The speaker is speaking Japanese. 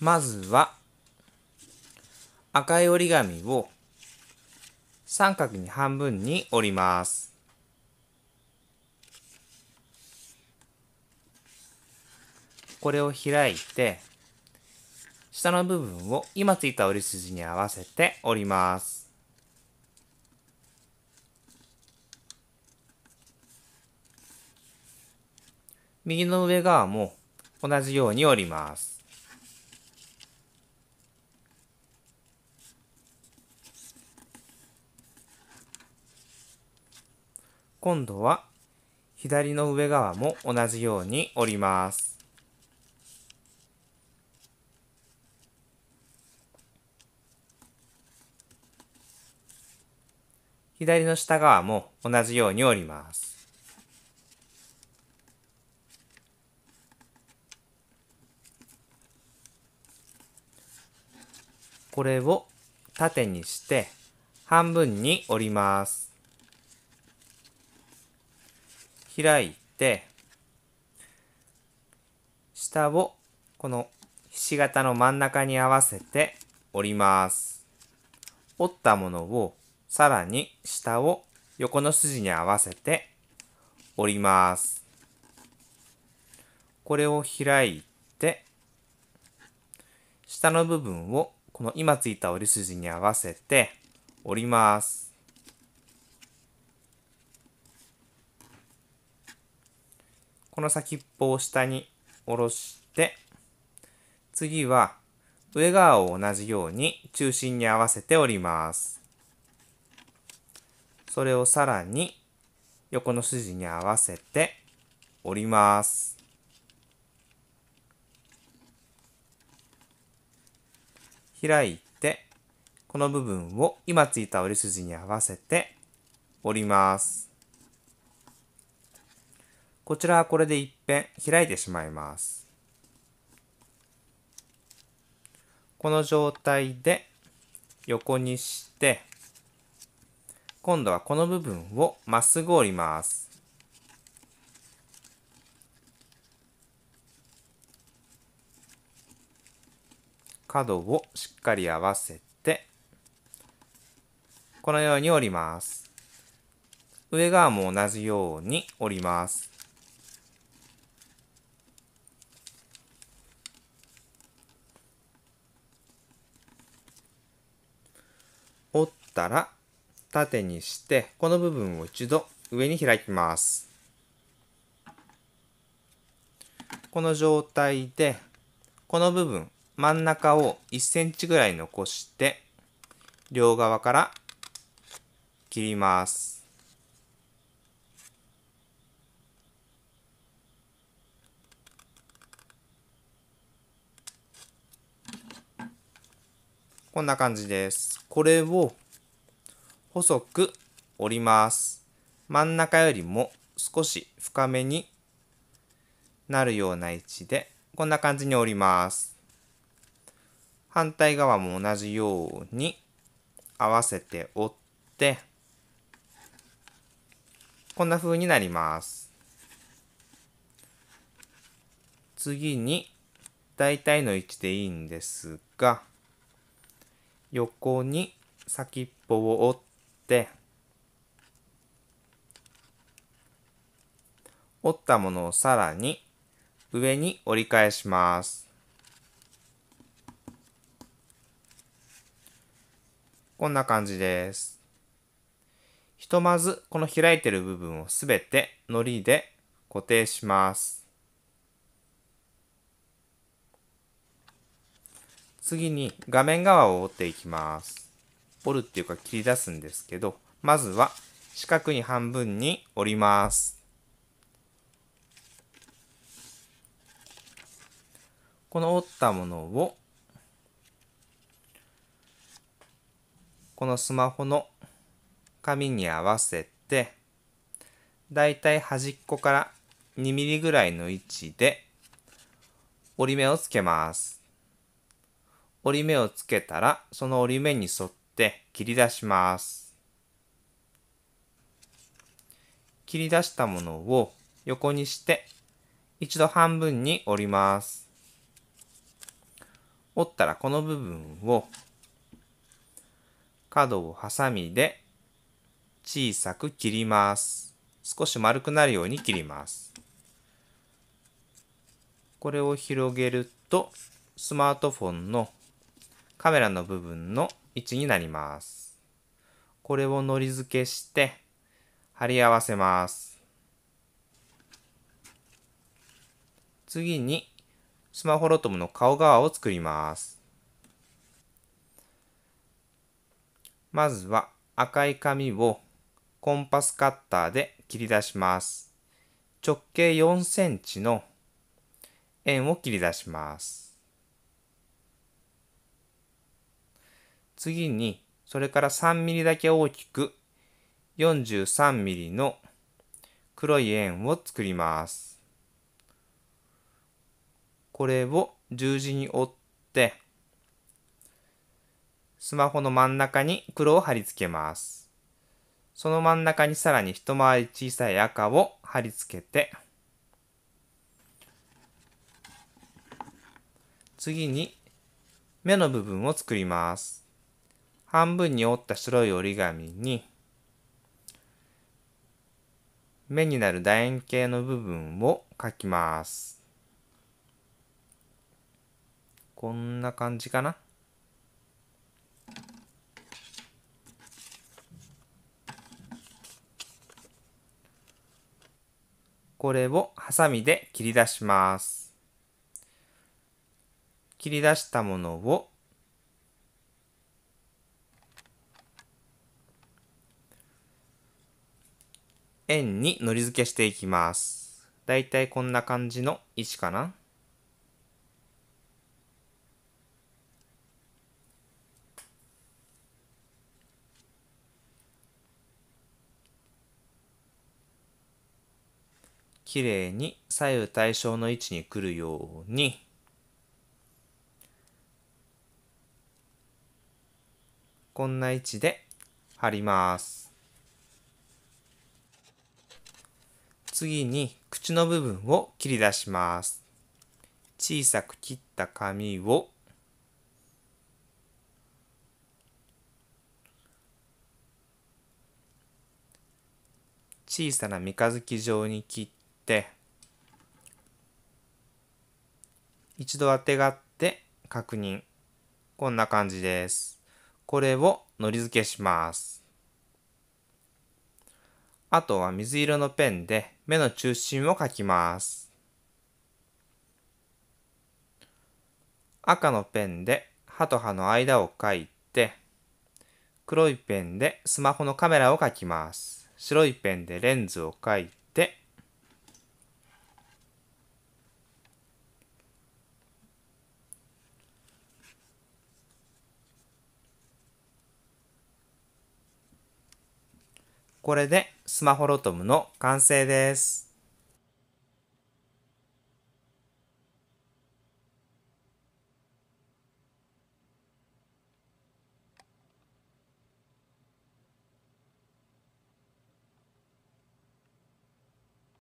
まずは赤い折り紙を三角に半分に折ります。これを開いて下の部分を今ついた折り筋に合わせて折ります。右の上側も同じように折ります。今度は左の上側も同じように折ります。左の下側も同じように折ります。これを縦にして半分に折ります。開いて、下をこのひし形の真ん中に合わせて折ります。折ったものをさらに下を横の筋に合わせて折ります。これを開いて、下の部分をこの今ついた折り筋に合わせて折ります。この先っぽを下に下ろして、次は上側を同じように中心に合わせて折ります。それをさらに横の筋に合わせて折ります。開いて、この部分を今ついた折り筋に合わせて折ります。こちらはこれで一遍開いてしまいます。この状態で横にして、今度はこの部分をまっすぐ折ります。角をしっかり合わせて、このように折ります。上側も同じように折ります。したら、縦にして、この部分を一度上に開きます。この状態で、この部分、真ん中を1センチぐらい残して、両側から切ります。こんな感じです。これを細く折ります。真ん中よりも少し深めになるような位置で、こんな感じに折ります。反対側も同じように合わせて折って、こんな風になります。次に、大体の位置でいいんですが、横に先っぽを折ってって折ったものをさらに上に折り返します。こんな感じです。ひとまずこの開いてる部分をすべて糊で固定します。次に画面側を折っていきます。折るっていうか切り出すんですけど、まずは四角に半分に折ります。この折ったものを、このスマホの紙に合わせて、だいたい端っこから2ミリぐらいの位置で折り目をつけます。折り目をつけたら、その折り目に沿っって切り出します。切り出したものを横にして一度半分に折ります。折ったらこの部分を角をハサミで小さく切ります。少し丸くなるように切ります。これを広げるとスマートフォンのカメラの部分の位置になります。これをのり付けして貼り合わせます。次にスマホロトムの顔側を作ります。まずは赤い紙をコンパスカッターで切り出します。直径4センチの円を切り出します。次に、それから3ミリだけ大きく43ミリの黒い円を作ります。これを十字に折って、スマホの真ん中に黒を貼り付けます。その真ん中にさらに一回り小さい赤を貼り付けて、次に目の部分を作ります。半分に折った白い折り紙に目になる楕円形の部分を描きます。こんな感じかな。これをハサミで切り出します。切り出したものを円にのり付けしていきます。だいたいこんな感じの位置かな。きれいに左右対称の位置に来るようにこんな位置で貼ります。次に口の部分を切り出します。小さく切った紙を小さな三日月状に切って一度あてがって確認こんな感じですこれをのり付けしますあとは水色のペンで目の中心を描きます。赤のペンで歯と歯の間を描いて、黒いペンでスマホのカメラを描きます。白いペンでレンズを描いこれでスマホロトムの完成です。